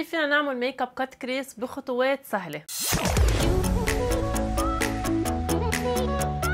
كيف فينا نعمل ميك اب كات كريس بخطوات سهله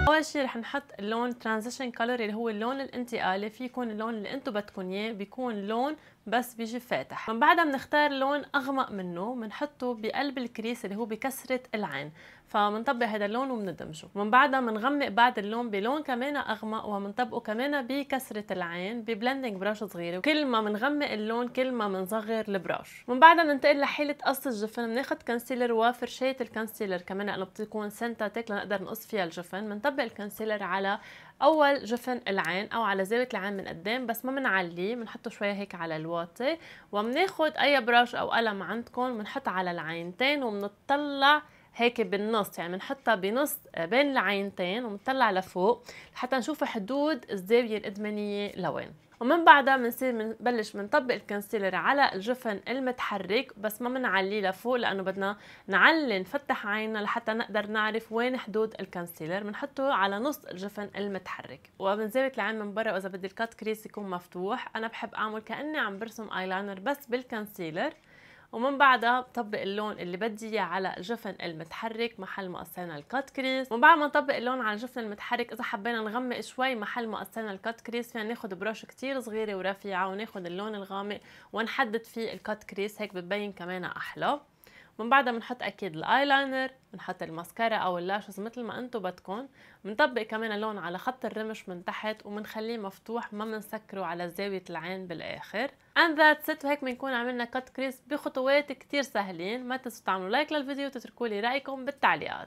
اول شيء رح نحط اللون ترانزيشن كلر اللي هو اللون الانتقالي في يكون اللون اللي انتم بدكم اياه بيكون لون بس بيجي فاتح من بعدها بنختار لون اغمق منه بنحطه بقلب الكريس اللي هو بكسره العين فمنطبق هذا اللون وبندمجه من بعدها بنغمق بعد اللون بلون كمان اغمق وبنطبقه كمان بكسره العين ببلندنج براش صغيره وكل ما بنغمق اللون كل ما بنصغر البراش من بعدها بننتقل لحيله قص الجفن بناخذ كانسيلر وفرشاه الكونسيلر كمان لانه بتكون سنتاتيك لنقدر نقص فيها الجفن بنطبق الكونسيلر على اول جفن العين او على زاويه العين من قدام بس ما بنعليه بنحطه شويه هيك على الوجه واطي وبناخد اي براش او قلم عندكم بنحط على العينتين وبنطلع هيك بالنص يعني بنحطها بنص آه، بين العينتين وبنطلع لفوق لحتى نشوف حدود الزاويه الادمانيه لوين ومن بعدها بنصير بنبلش بنطبق الكونسيلر على الجفن المتحرك بس ما بنعليه لفوق لانه بدنا نعلي نفتح عيننا لحتى نقدر نعرف وين حدود الكونسيلر بنحطه على نص الجفن المتحرك زاويه العين من برا واذا بدي الكات كريس يكون مفتوح انا بحب اعمل كاني عم برسم ايلاينر بس بالكونسيلر ومن بعدها بطبق اللون اللي بدي اياه على الجفن المتحرك محل ما قصينا الكات كريس ومن بعد ما نطبق اللون على الجفن المتحرك اذا حبينا نغمق شوي محل ما قصينا الكات كريس فينا ناخذ بروش كتير صغيره ورفيعه وناخذ اللون الغامق ونحدد فيه الكات كريس هيك بتبين كمان احلى من بعدها بنحط اكيد الايلاينر بنحط الماسكارا او اللاشز مثل ما انتم بدكم بنطبق كمان اللون على خط الرمش من تحت وبنخليه مفتوح ما بنسكره على زاويه العين بالاخر and ذات ست وهيك بنكون عملنا كات كريس بخطوات كتير سهلين ما تنسوا تعملوا لايك للفيديو وتتركوا لي رايكم بالتعليقات